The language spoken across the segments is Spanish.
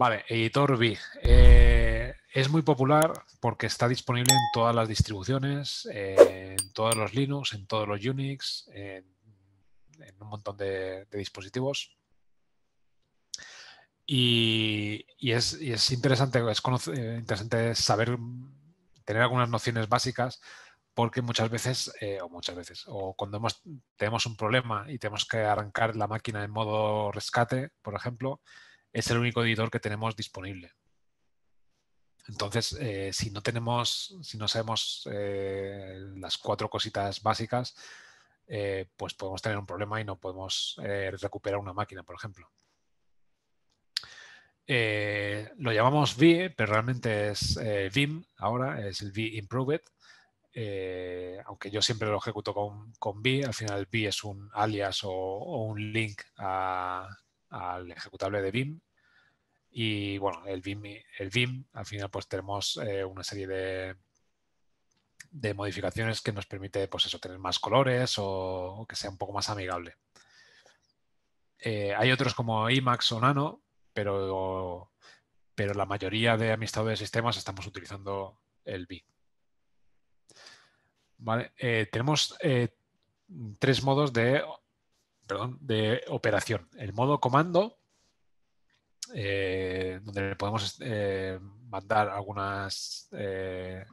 Vale, editor B. Eh, es muy popular porque está disponible en todas las distribuciones, eh, en todos los Linux, en todos los Unix, en un montón de, dispositivos. Y, es, es, interesante, es eh, interesante saber, tener algunas nociones básicas porque muchas veces, o muchas veces, o cuando tenemos un problema y tenemos que arrancar la máquina en modo rescate, por ejemplo, es el único editor que tenemos disponible. Entonces, eh, si no tenemos, si no sabemos eh, las cuatro cositas básicas, eh, pues podemos tener un problema y no podemos recuperar una máquina, por ejemplo. lo llamamos V, pero realmente es Vim ahora, es el Vim Improved. aunque yo siempre lo ejecuto con, con al final V es un alias o un link a, al ejecutable de BIM. Y bueno, el BIM, el al final pues tenemos eh, una serie de, de modificaciones que nos permite pues eso, tener más colores o, que sea un poco más amigable. Eh, hay otros como IMAX o Nano, pero, pero la mayoría de amistades de sistemas estamos utilizando el BIM. Eh, tenemos tres modos de perdón, de operación. El modo comando, eh, donde podemos eh, mandar algunas eh,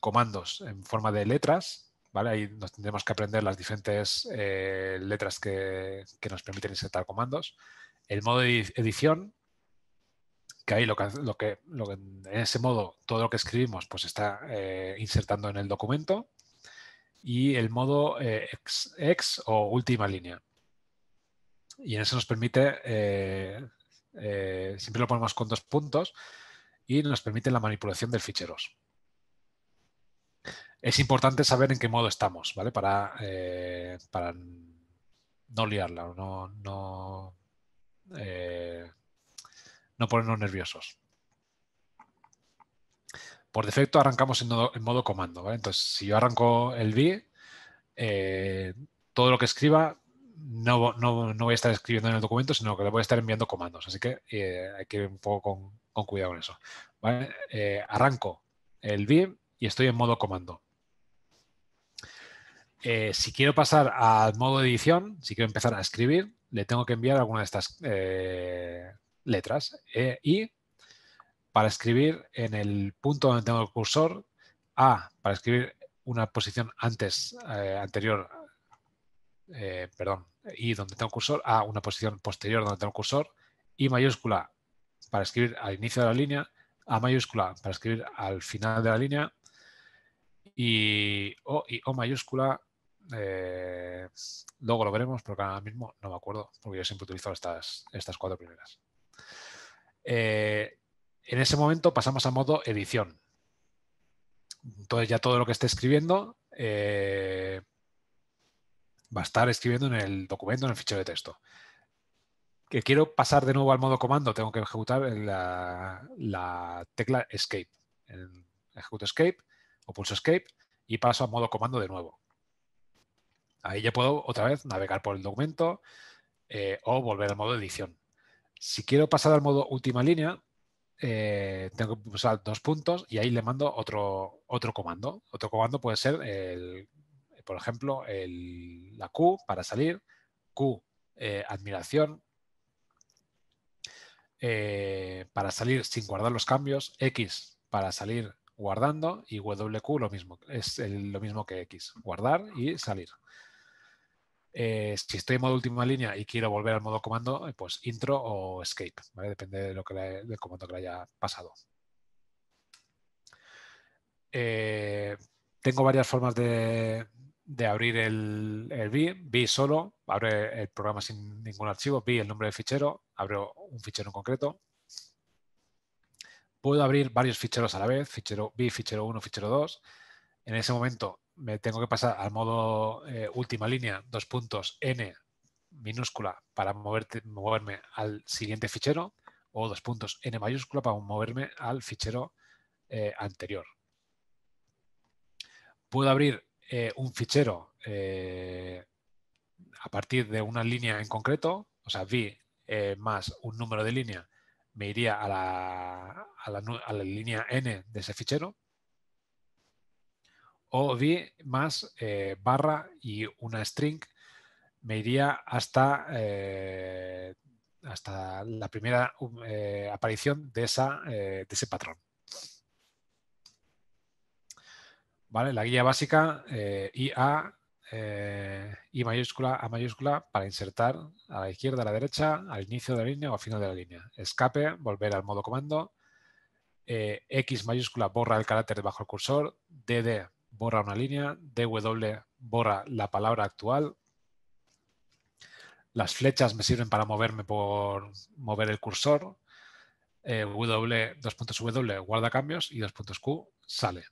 comandos en forma de letras. ¿vale? Ahí nos tendremos que aprender las diferentes letras que, nos permiten insertar comandos. El modo edición, que ahí lo lo en ese modo todo lo que escribimos pues está insertando en el documento y el modo eh, ex, o última línea. Y en eso nos permite, eh, eh, siempre lo ponemos con dos puntos y nos permite la manipulación de ficheros. Es importante saber en qué modo estamos, ¿vale? Para, no liarla, no, no, no ponernos nerviosos. Por defecto arrancamos en modo, comando, Entonces, si yo arranco el B, eh, todo lo que escriba no, voy a estar escribiendo en el documento, sino que le voy a estar enviando comandos. Así que eh, hay que ir un poco con, cuidado con eso. Eh, arranco el BIM y estoy en modo comando. si quiero pasar al modo edición, si quiero empezar a escribir, le tengo que enviar alguna de estas letras. y e, para escribir en el punto donde tengo el cursor, A para escribir una posición antes, eh, anterior, eh, perdón, y donde tengo el cursor, A una posición posterior donde tengo el cursor, I mayúscula para escribir al inicio de la línea, A mayúscula para escribir al final de la línea, y O, y o mayúscula eh, luego lo veremos, porque ahora mismo no me acuerdo, porque yo siempre utilizo estas, estas cuatro primeras. En ese momento pasamos a modo edición. Entonces ya todo lo que esté escribiendo eh, va a estar escribiendo en el documento, en el fichero de texto. Que quiero pasar de nuevo al modo comando, tengo que ejecutar la, tecla escape. ejecuto escape o pulso escape y paso a modo comando de nuevo. Ahí ya puedo otra vez navegar por el documento eh, o volver al modo edición. Si quiero pasar al modo última línea, eh, tengo que usar dos puntos y ahí le mando otro, otro comando. Otro comando puede ser, por ejemplo, la Q para salir, Q, eh, admiración, eh, para salir sin guardar los cambios, X para salir guardando y WQ lo mismo, es lo mismo que X, guardar y salir. Eh, si estoy en modo última línea y quiero volver al modo comando, eh, pues intro o escape, Depende de lo que del comando que le haya pasado. Eh, tengo varias formas de, abrir el, el vi solo, abre el programa sin ningún archivo, vi el nombre del fichero, abro un fichero en concreto. Puedo abrir varios ficheros a la vez, fichero B, fichero 1, fichero 2. En ese momento me tengo que pasar al modo eh, última línea, dos puntos, n minúscula para moverme al siguiente fichero o dos puntos, n mayúscula para moverme al fichero eh, anterior. Puedo abrir eh, un fichero a partir de una línea en concreto, o sea, vi más un número de línea, me iría a la, a la línea n de ese fichero o más eh, barra y una string, me iría hasta, eh, hasta la primera um, eh, aparición de, esa, de ese patrón. ¿Vale? La guía básica IA I mayúscula A mayúscula para insertar a la izquierda, a la derecha, al inicio de la línea o al final de la línea. Escape, volver al modo comando. X mayúscula borra el carácter bajo el cursor. DD borra una línea, DW borra la palabra actual. Las flechas me sirven para moverme por mover el cursor. Eh, w, dos guarda cambios y dos puntos Q sale.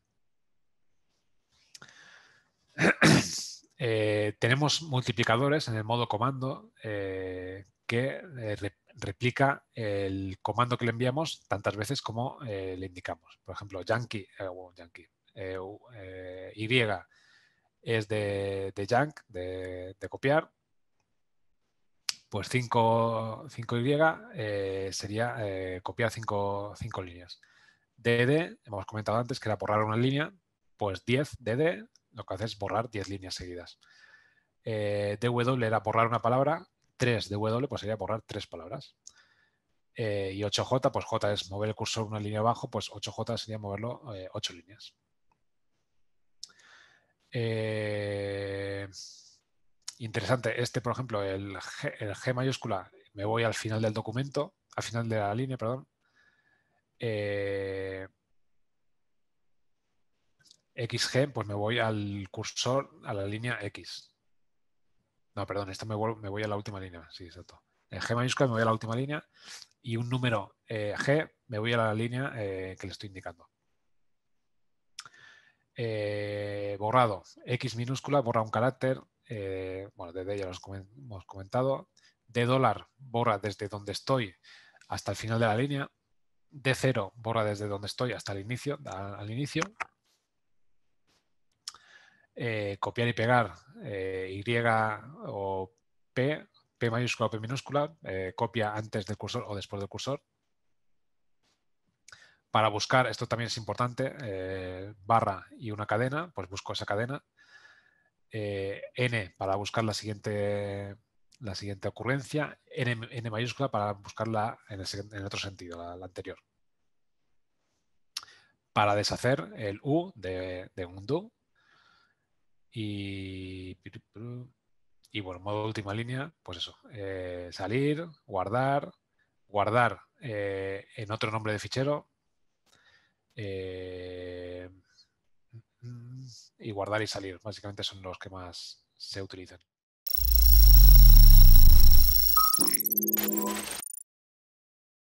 Eh, tenemos multiplicadores en el modo comando eh, que eh, replica el comando que le enviamos tantas veces como le indicamos. Por ejemplo, Yankee, yankee eh, eh, y es de, de junk, de, copiar, pues 5, y eh, sería copiar 5, líneas. DD, hemos comentado antes que era borrar una línea, pues 10 DD lo que hace es borrar 10 líneas seguidas. DW era borrar una palabra, 3 DW pues sería borrar 3 palabras. y 8J, pues J es mover el cursor una línea abajo, pues 8J sería moverlo 8 líneas. Eh, interesante, este, por ejemplo, el G, mayúscula, me voy al final del documento, al final de la línea, perdón. Eh, XG, pues me voy al cursor, a la línea X. No, perdón, esto me voy, a la última línea, sí, exacto. El G mayúscula me voy a la última línea y un número eh, G me voy a la línea que le estoy indicando. Eh, borrado. X minúscula borra un carácter. Eh, bueno, desde ya lo hemos comentado. de dólar borra desde donde estoy hasta el final de la línea. de cero borra desde donde estoy hasta el inicio. Al, inicio. Eh, copiar y pegar Y o P, P mayúscula o P minúscula, copia antes del cursor o después del cursor para buscar, esto también es importante, eh, barra y una cadena, pues busco esa cadena. Eh, n para buscar la siguiente, la siguiente ocurrencia, n, mayúscula para buscarla en otro sentido, la, anterior. Para deshacer el u de, un do. Y, bueno, modo última línea, pues eso, eh, salir, guardar, guardar en otro nombre de fichero, eh, y guardar y salir. Básicamente son los que más se utilizan.